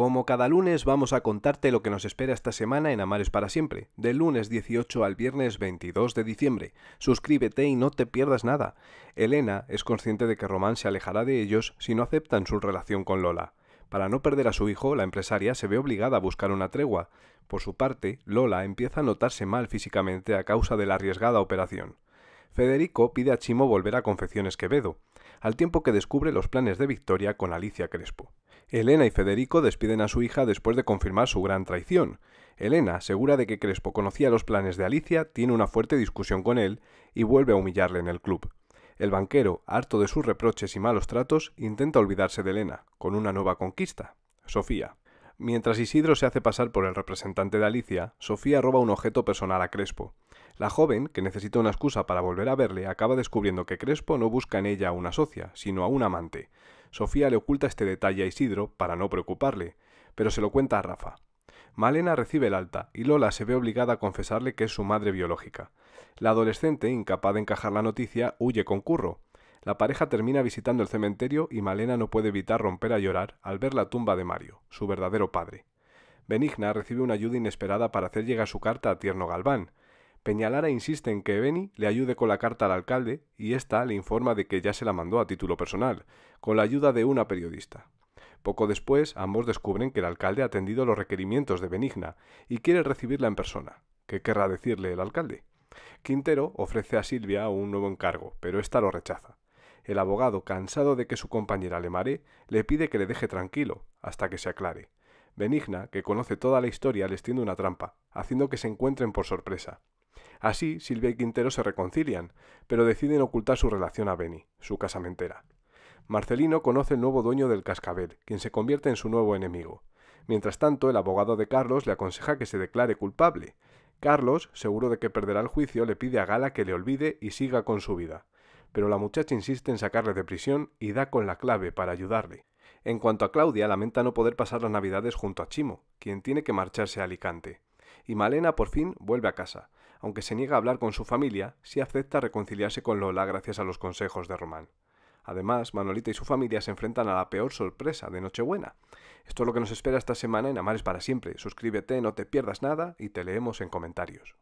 Como cada lunes vamos a contarte lo que nos espera esta semana en Amares para siempre, del lunes 18 al viernes 22 de diciembre. Suscríbete y no te pierdas nada. Elena es consciente de que Román se alejará de ellos si no aceptan su relación con Lola. Para no perder a su hijo, la empresaria se ve obligada a buscar una tregua. Por su parte, Lola empieza a notarse mal físicamente a causa de la arriesgada operación. Federico pide a Chimo volver a Confecciones Quevedo, al tiempo que descubre los planes de Victoria con Alicia Crespo. Elena y Federico despiden a su hija después de confirmar su gran traición. Elena, segura de que Crespo conocía los planes de Alicia, tiene una fuerte discusión con él y vuelve a humillarle en el club. El banquero, harto de sus reproches y malos tratos, intenta olvidarse de Elena, con una nueva conquista, Sofía. Mientras Isidro se hace pasar por el representante de Alicia, Sofía roba un objeto personal a Crespo. La joven, que necesita una excusa para volver a verle, acaba descubriendo que Crespo no busca en ella a una socia, sino a un amante. Sofía le oculta este detalle a Isidro para no preocuparle, pero se lo cuenta a Rafa. Malena recibe el alta y Lola se ve obligada a confesarle que es su madre biológica. La adolescente, incapaz de encajar la noticia, huye con Curro. La pareja termina visitando el cementerio y Malena no puede evitar romper a llorar al ver la tumba de Mario, su verdadero padre. Benigna recibe una ayuda inesperada para hacer llegar su carta a Tierno Galván, Peñalara insiste en que Beni le ayude con la carta al alcalde y ésta le informa de que ya se la mandó a título personal, con la ayuda de una periodista. Poco después, ambos descubren que el alcalde ha atendido los requerimientos de Benigna y quiere recibirla en persona. ¿Qué querrá decirle el alcalde? Quintero ofrece a Silvia un nuevo encargo, pero ésta lo rechaza. El abogado, cansado de que su compañera le mare, le pide que le deje tranquilo, hasta que se aclare. Benigna, que conoce toda la historia, les tiende una trampa, haciendo que se encuentren por sorpresa. Así, Silvia y Quintero se reconcilian, pero deciden ocultar su relación a Benny, su casamentera. Marcelino conoce el nuevo dueño del cascabel, quien se convierte en su nuevo enemigo. Mientras tanto, el abogado de Carlos le aconseja que se declare culpable. Carlos, seguro de que perderá el juicio, le pide a Gala que le olvide y siga con su vida. Pero la muchacha insiste en sacarle de prisión y da con la clave para ayudarle. En cuanto a Claudia, lamenta no poder pasar las navidades junto a Chimo, quien tiene que marcharse a Alicante. Y Malena por fin vuelve a casa, aunque se niega a hablar con su familia, sí acepta reconciliarse con Lola gracias a los consejos de Román. Además, Manolita y su familia se enfrentan a la peor sorpresa de Nochebuena. Esto es lo que nos espera esta semana en Amares para siempre. Suscríbete, no te pierdas nada y te leemos en comentarios.